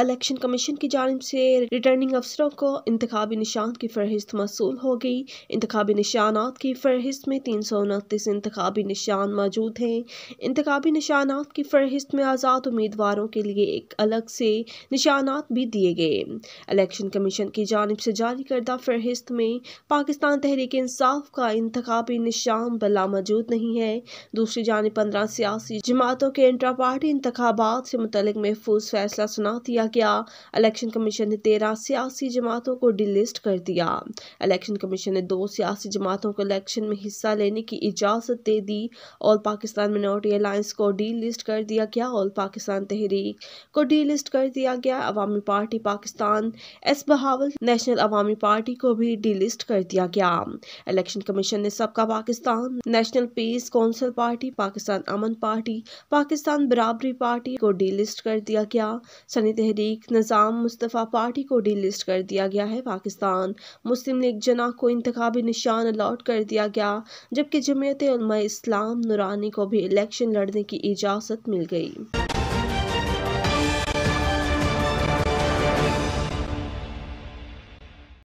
election commission की जानब से रिटर्निंग अफसरों को इंतबी निशान की फहरिस्त मौसू हो गई इंतबी निशानात की फहरिस्त में तीन सौ उनतीस इंतबी निशान मौजूद हैं इंतबी निशानात की फहरिस्त में आज़ाद उम्मीदवारों के लिए एक अलग से निशानात भी दिए गए इलेक्शन कमीशन की जानब से जारी करदा फहरिस्त में पाकिस्तान तहरीक इंसाफ का इंतबी निशान बला मौजूद नहीं है दूसरी जानब पंद्रह सियासी जमातों के इंट्रा पार्टी इंतबात से मुतल महफूज फैसला सुना दिया किया गया इलेक्शन कमीशन ने तेरह सियासी जमातों को डिलिस्ट कर दिया इलेक्शन कमीशन ने दो सियासी जमातों को इलेक्शन में हिस्सा लेने की इजाज़त दे दी ऑल पाकिस्तान मिनोरिटी अलायंस को डी लिस्ट कर दिया गया ऑल पाकिस्तान तहरीक को डी लिस्ट कर दिया गया अवामी पार्टी पाकिस्तान एस बहावल नेशनल अवामी पार्टी को भी डी लिस्ट कर दिया गया इलेक्शन कमीशन ने सबका Pakistan national peace council party Pakistan Aman party Pakistan Barabari party को डी लिस्ट कर दिया गया सनी तहरीक तहरीक निज़ाम मुस्तफ़ा पार्टी को डीलिस्ट कर दिया गया है पाकिस्तान मुस्लिम लीग जना को इंतबी निशान अलाट कर दिया गया जबकि जमयत इस्लाम नुरानी को भी इलेक्शन लड़ने की इजाज़त मिल गई